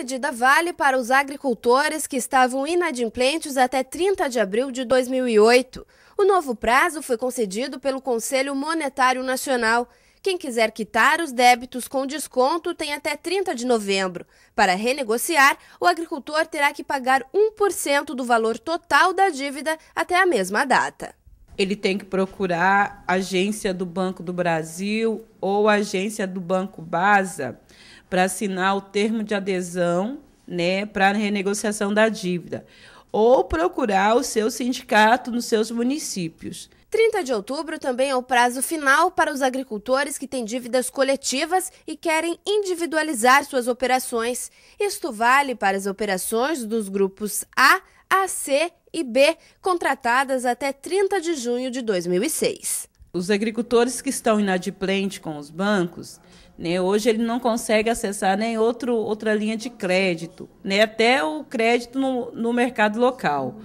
medida vale para os agricultores que estavam inadimplentes até 30 de abril de 2008. O novo prazo foi concedido pelo Conselho Monetário Nacional. Quem quiser quitar os débitos com desconto tem até 30 de novembro. Para renegociar, o agricultor terá que pagar 1% do valor total da dívida até a mesma data. Ele tem que procurar a agência do Banco do Brasil ou a agência do Banco Basa para assinar o termo de adesão né, para renegociação da dívida ou procurar o seu sindicato nos seus municípios. 30 de outubro também é o prazo final para os agricultores que têm dívidas coletivas e querem individualizar suas operações. Isto vale para as operações dos grupos A, A, C e B, contratadas até 30 de junho de 2006 os agricultores que estão inadimplentes com os bancos, né, hoje ele não consegue acessar nem outro, outra linha de crédito, né, até o crédito no, no mercado local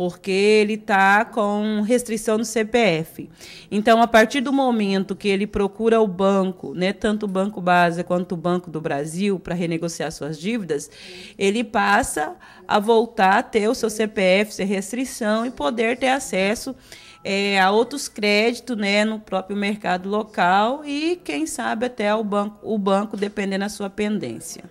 porque ele está com restrição no CPF. Então, a partir do momento que ele procura o banco, né, tanto o Banco Base quanto o Banco do Brasil, para renegociar suas dívidas, ele passa a voltar a ter o seu CPF sem restrição e poder ter acesso é, a outros créditos né, no próprio mercado local e, quem sabe, até o banco, o banco, dependendo da sua pendência.